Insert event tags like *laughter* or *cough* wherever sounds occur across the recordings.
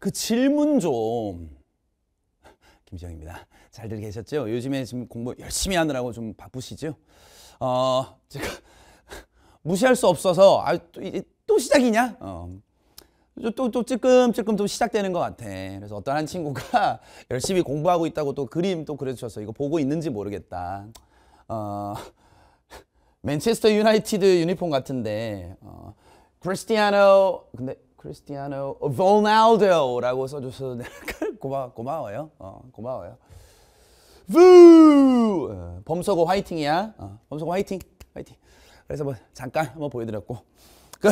그 질문 좀. 김지영입니다 잘들 계셨죠? 요즘에 지금 공부 열심히 하느라고 좀 바쁘시죠? 어, 제가 무시할 수 없어서 아, 또, 또 시작이냐? 어. 또, 또 찔끔찔끔 또 시작되는 것 같아. 그래서 어떤 한 친구가 *laughs* 열심히 공부하고 있다고 또 그림 또 그려주셔서 이거 보고 있는지 모르겠다. 어, 맨체스터 유나이티드 유니폼 같은데 어, 크리스티아노 근데 크리스티아노 로날오라고 써줘서 *laughs* 고마 고마워요. 어, 고마워요. 부! 어, 범석고 화이팅이야. 어, 범석고 화이팅. 화이팅. 그래서 뭐 잠깐 한번 보여드렸고 그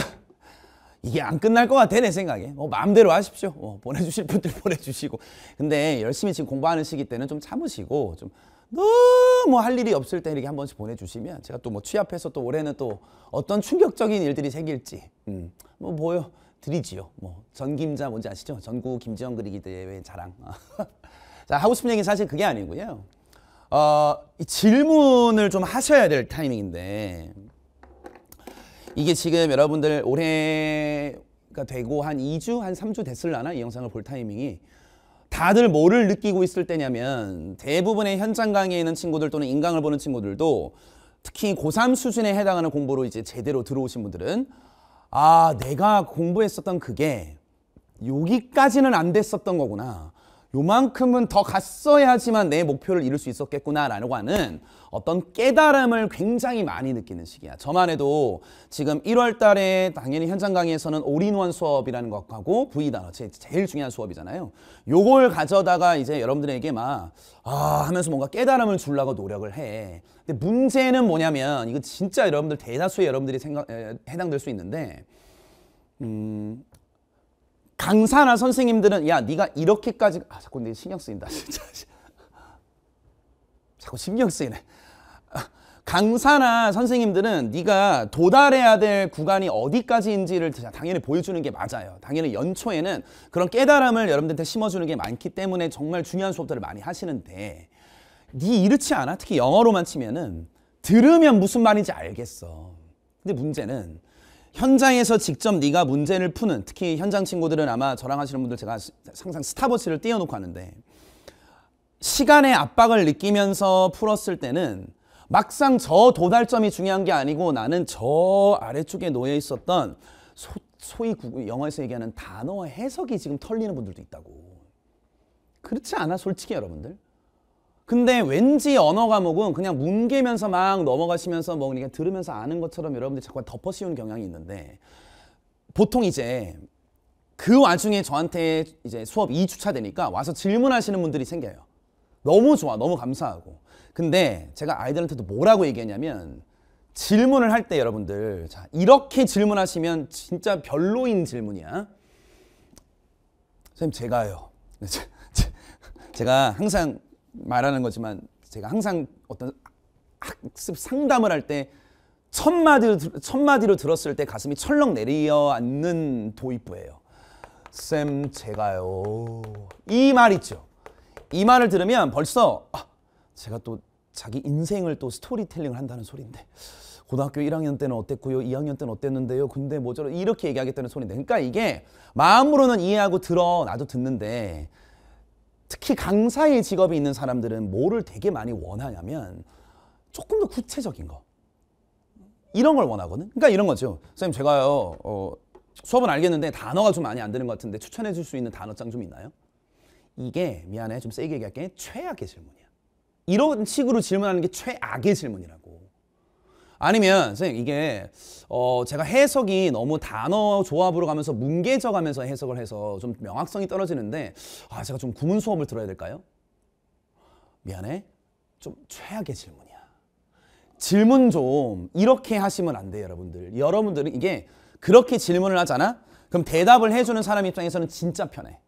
이게 안 끝날 것 같아 내 생각에 뭐 마음대로 하십시오 뭐 보내주실 분들 *laughs* 보내주시고 근데 열심히 지금 공부하는 시기 때는 좀 참으시고 좀 너무 할 일이 없을 때 이렇게 한 번씩 보내주시면 제가 또 뭐 취업해서 또 올해는 또 어떤 충격적인 일들이 생길지 음, 뭐 보여 드리지요. 뭐 전김자 뭔지 아시죠? 전구 김지영 그리기 대회 자랑. *laughs* 자 하고 싶은 얘기는 사실 그게 아니고요. 어, 질문을 좀 하셔야 될 타이밍인데 이게 지금 여러분들 올해가 되고 한 2주, 한 3주 됐을라나 이 영상을 볼 타이밍이 다들 뭐를 느끼고 있을 때냐면 대부분의 현장 강의에 있는 친구들 또는 인강을 보는 친구들도 특히 고3 수준에 해당하는 공부로 이제 제대로 들어오신 분들은 아, 내가 공부했었던 그게 여기까지는 안 됐었던 거구나. 요만큼은 더 갔어야지만 내 목표를 이룰 수 있었겠구나라고 하는 어떤 깨달음을 굉장히 많이 느끼는 시기야. 저만 해도 지금 1월 달에 당연히 현장 강의에서는 올인원 수업이라는 것하고 V 단어, 제, 제일 중요한 수업이잖아요. 요걸 가져다가 이제 여러분들에게 막, 아, 하면서 뭔가 깨달음을 주려고 노력을 해. 근데 문제는 뭐냐면, 이거 진짜 여러분들 대다수의 여러분들이 생각, 에, 해당될 수 있는데, 음, 강사나 선생님들은 야 네가 이렇게까지 아 자꾸 내 신경 쓰인다 진짜 *laughs* 자꾸 신경 쓰이네 강사나 선생님들은 네가 도달해야 될 구간이 어디까지인지를 당연히 보여주는 게 맞아요. 당연히 연초에는 그런 깨달음을 여러분들한테 심어주는 게 많기 때문에 정말 중요한 수업들을 많이 하시는데 네 이렇지 않아? 특히 영어로만 치면은 들으면 무슨 말인지 알겠어. 근데 문제는 현장에서 직접 네가 문제를 푸는 특히 현장 친구들은 아마 저랑 하시는 분들 제가 항상 스타버스를 띄워놓고 하는데 시간의 압박을 느끼면서 풀었을 때는 막상 저 도달점이 중요한 게 아니고 나는 저 아래쪽에 놓여 있었던 소, 소위 영어에서 얘기하는 단어 해석이 지금 털리는 분들도 있다고 그렇지 않아 솔직히 여러분들 근데 왠지 언어 과목은 그냥 뭉개면서 막 넘어가시면서 뭐 그냥 들으면서 아는 것처럼 여러분들 자꾸 덮어 씌우는 경향이 있는데 보통 이제 그 와중에 저한테 이제 수업 2주차 되니까 와서 질문하시는 분들이 생겨요. 너무 좋아. 너무 감사하고. 근데 제가 아이들한테도 뭐라고 얘기했냐면 질문을 할 때 여러분들 자 이렇게 질문하시면 진짜 별로인 질문이야. 선생님 제가요. *laughs* 제가 항상 말하는 거지만 제가 항상 어떤 학습 상담을 할 때 첫 마디로 첫 마디로 들었을 때 가슴이 철렁 내려앉는 도입부예요. 쌤 제가요 이 말 있죠. 이 말을 들으면 벌써 아, 제가 또 자기 인생을 또 스토리텔링을 한다는 소리인데 고등학교 1학년 때는 어땠고요 2학년 때는 어땠는데요 근데 뭐저 이렇게 얘기하겠다는 소리인데 그러니까 이게 마음으로는 이해하고 들어 나도 듣는데 특히 강사의 직업이 있는 사람들은 뭐를 되게 많이 원하냐면 조금 더 구체적인 거. 이런 걸 원하거든. 그러니까 이런 거죠. 선생님 제가요. 어, 수업은 알겠는데 단어가 좀 많이 안 되는 것 같은데 추천해 줄 수 있는 단어장 좀 있나요? 이게 미안해 좀 세게 얘기할게 최악의 질문이야. 이런 식으로 질문하는 게 최악의 질문이라고. 아니면 선생님 이게 어 제가 해석이 너무 단어 조합으로 가면서 뭉개져 가면서 해석을 해서 좀 명확성이 떨어지는데 아 제가 좀 구문 수업을 들어야 될까요? 미안해. 좀 최악의 질문이야. 질문 좀 이렇게 하시면 안 돼요, 여러분들. 여러분들은 이게 그렇게 질문을 하잖아. 그럼 대답을 해주는 사람 입장에서는 진짜 편해.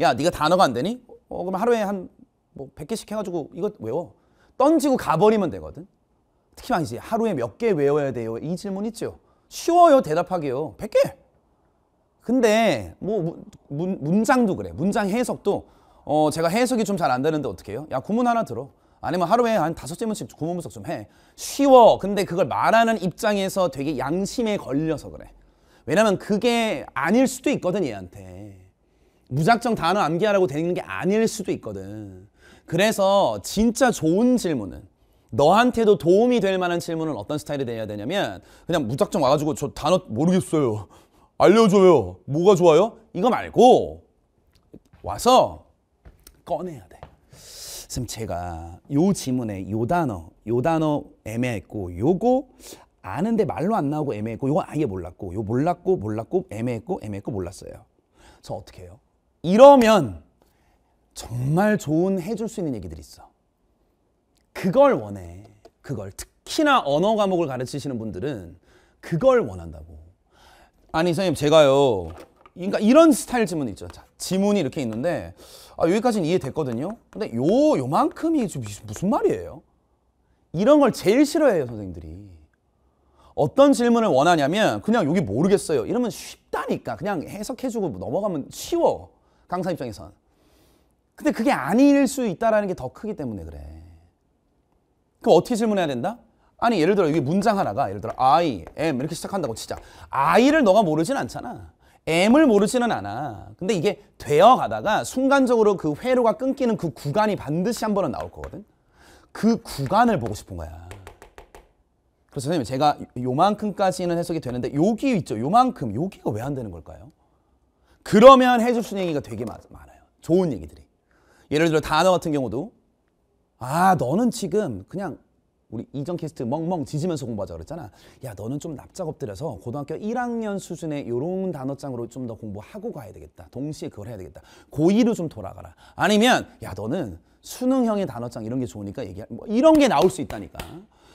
야, 네가 단어가 안 되니? 어, 그럼 하루에 한뭐 100개씩 해가지고 이거 외워. 던지고 가버리면 되거든. 특히 많이 있 하루에 몇 개 외워야 돼요? 이 질문 있죠. 쉬워요 대답하기요. 100개. 근데 뭐 문, 장도 그래. 문장 해석도 어 제가 해석이 좀 잘 안 되는데 어떻게 해요? 야 구문 하나 들어. 아니면 하루에 한 다섯 질문씩 구문 분석 좀 해. 쉬워. 근데 그걸 말하는 입장에서 되게 양심에 걸려서 그래. 왜냐면 그게 아닐 수도 있거든 얘한테. 무작정 단어 암기하라고 되는 게 아닐 수도 있거든. 그래서 진짜 좋은 질문은 너한테도 도움이 될 만한 질문은 어떤 스타일이 돼야 되냐면 그냥 무작정 와가지고 저 단어 모르겠어요. 알려줘요. 뭐가 좋아요? 이거 말고 와서 꺼내야 돼. 지금 제가 요질문에요 단어, 요 단어 애매했고 요거 아는데 말로 안 나오고 애매했고 요거 아예 몰랐고 요 몰랐고 몰랐고 애매했고 애매했고 몰랐어요. 그래서 어떻게 해요? 이러면 정말 좋은 해줄 수 있는 얘기들이 있어. 그걸 원해. 그걸 특히나 언어 과목을 가르치시는 분들은 그걸 원한다고. 아니 선생님 제가요. 그러니까 이런 스타일 지문 이 있죠. 자, 지문이 이렇게 있는데 아, 여기까지는 이해됐거든요. 근데 요 요만큼이 무슨 말이에요? 이런 걸 제일 싫어해요 선생님들이. 어떤 질문을 원하냐면 그냥 여기 모르겠어요. 이러면 쉽다니까. 그냥 해석해주고 넘어가면 쉬워. 강사 입장에선. 근데 그게 아닐 수 있다라는 게 더 크기 때문에 그래. 그럼 어떻게 질문해야 된다? 아니 예를 들어 여기 문장 하나가 예를 들어 I am 이렇게 시작한다고 치자. I를 너가 모르진 않잖아. M을 모르지는 않아. 근데 이게 되어 가다가 순간적으로 그 회로가 끊기는 그 구간이 반드시 한 번은 나올 거거든. 그 구간을 보고 싶은 거야. 그래서 선생님 제가 요만큼까지는 해석이 되는데 여기 있죠. 요만큼. 여기가 왜 안 되는 걸까요? 그러면 해줄 수 있는 얘기가 되게 많아요. 좋은 얘기들이. 예를 들어 단어 같은 경우도 아 너는 지금 그냥 우리 이전 캐스트 멍멍 지지면서 공부하자 그랬잖아. 야 너는 좀 납작 엎드려서 고등학교 1학년 수준의 요런 단어장으로 좀 더 공부하고 가야 되겠다. 동시에 그걸 해야 되겠다. 고2로 좀 돌아가라. 아니면 야 너는 수능형의 단어장 이런 게 좋으니까 얘기할 뭐 이런 게 나올 수 있다니까.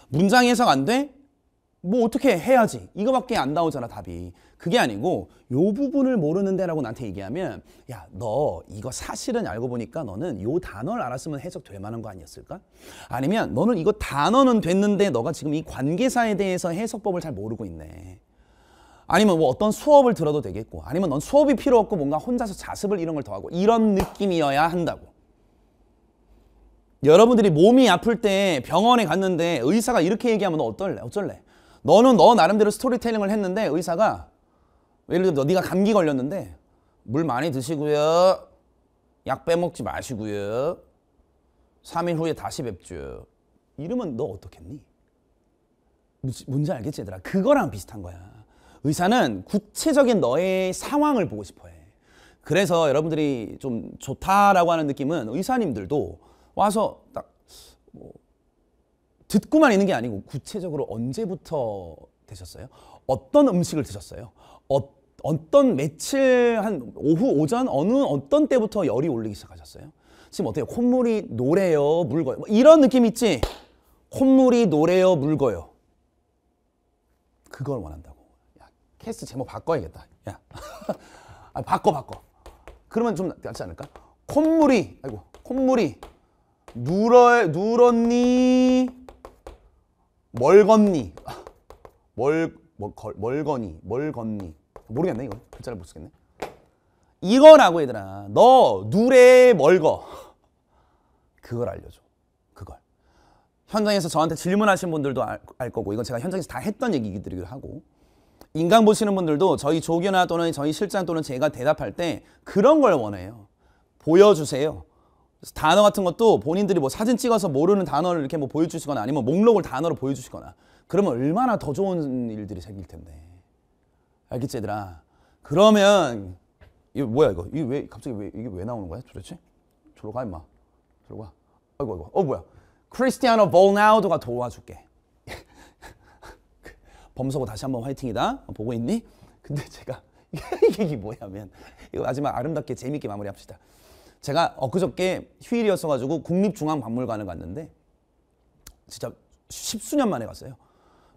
문장 해석 안 돼? 뭐 어떻게 해야지 이거밖에 안 나오잖아 답이 그게 아니고 요 부분을 모르는데 라고 나한테 얘기하면 야 너 이거 사실은 알고 보니까 너는 요 단어를 알았으면 해석될 만한 거 아니었을까 아니면 너는 이거 단어는 됐는데 너가 지금 이 관계사에 대해서 해석법을 잘 모르고 있네 아니면 뭐 어떤 수업을 들어도 되겠고 아니면 넌 수업이 필요 없고 뭔가 혼자서 자습을 이런 걸더 하고 이런 느낌이어야 한다고 여러분들이 몸이 아플 때 병원에 갔는데 의사가 이렇게 얘기하면 너 어떨래 어쩔래 너는 너 나름대로 스토리텔링을 했는데 의사가 예를 들어 네가 감기 걸렸는데 물 많이 드시고요. 약 빼먹지 마시고요. 3일 후에 다시 뵙죠. 이러면 너 어떻겠니? 뭔지 알겠지 얘들아? 그거랑 비슷한 거야. 의사는 구체적인 너의 상황을 보고 싶어 해. 그래서 여러분들이 좀 좋다라고 하는 느낌은 의사님들도 와서 딱뭐 듣고만 있는 게 아니고 구체적으로 언제부터 되셨어요? 어떤 음식을 드셨어요? 어, 떤 며칠 한 오후 오전 어느 어떤 때부터 열이 올리기 시작하셨어요? 지금 어때요? 콧물이 노래요 물거요 뭐 이런 느낌 있지? 콧물이 노래요 물거요 그걸 원한다고 야캐스 제목 바꿔야겠다 야 *laughs* 아, 바꿔 바꿔 그러면 좀 낫지 않을까? 콧물이 아이고 콧물이 누러 누렀니 멀건니 멀, 멀, 걸, 멀거니 멀건니 모르겠네 이거 글자를 못 쓰겠네 이거라고 얘들아 너 누래 멀거 그걸 알려줘 그걸 현장에서 저한테 질문하신 분들도 알, 알 거고 이건 제가 현장에서 다 했던 얘기들이기도 하고 인강 보시는 분들도 저희 조교나 또는 저희 실장 또는 제가 대답할 때 그런 걸 원해요 보여주세요 그래서 단어 같은 것도 본인들이 뭐 사진 찍어서 모르는 단어를 이렇게 뭐 보여주시거나 아니면 목록을 단어로 보여주시거나 그러면 얼마나 더 좋은 일들이 생길 텐데 알겠지 얘들아 그러면 이거 뭐야 이거 이게 왜 갑자기 왜 이게 왜 나오는 거야 도대체 저로 가 임마 저로 가 아이고 아이고 어 뭐야 크리스티아노 볼나우드가 도와줄게 *laughs* 범석고 다시 한번 화이팅이다 보고 있니 근데 제가 *laughs* 이게 뭐냐면 이거 마지막 아름답게 재밌게 마무리합시다 제가 엊그저께 휴일이었어가지고 국립중앙박물관을 갔는데 진짜 십수년 만에 갔어요.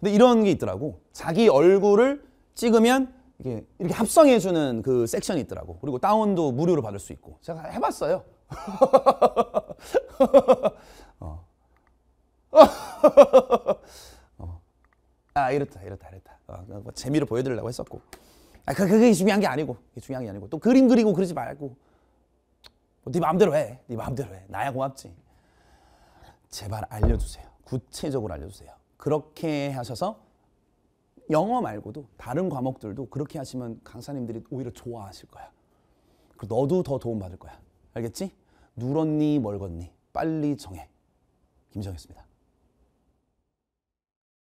근데 이런 게 있더라고. 자기 얼굴을 찍으면 이렇게, 이렇게 합성해주는 그 섹션이 있더라고. 그리고 다운도 무료로 받을 수 있고. 제가 해봤어요. *laughs* 어. *laughs* 어. 아 이렇다 이렇다 이렇다. 어, 뭐 재미를 보여드리려고 했었고. 아 그, 그게 중요한 게 아니고 중요한 게 아니고 또 그림 그리고 그러지 말고 뭐, 네 마음대로 해. 네 마음대로 해. 나야 고맙지. 제발 알려주세요. 구체적으로 알려주세요. 그렇게 하셔서 영어 말고도 다른 과목들도 그렇게 하시면 강사님들이 오히려 좋아하실 거야. 그 너도 더 도움받을 거야. 알겠지? 누렀니 멀었니? 빨리 정해. 김정했습니다.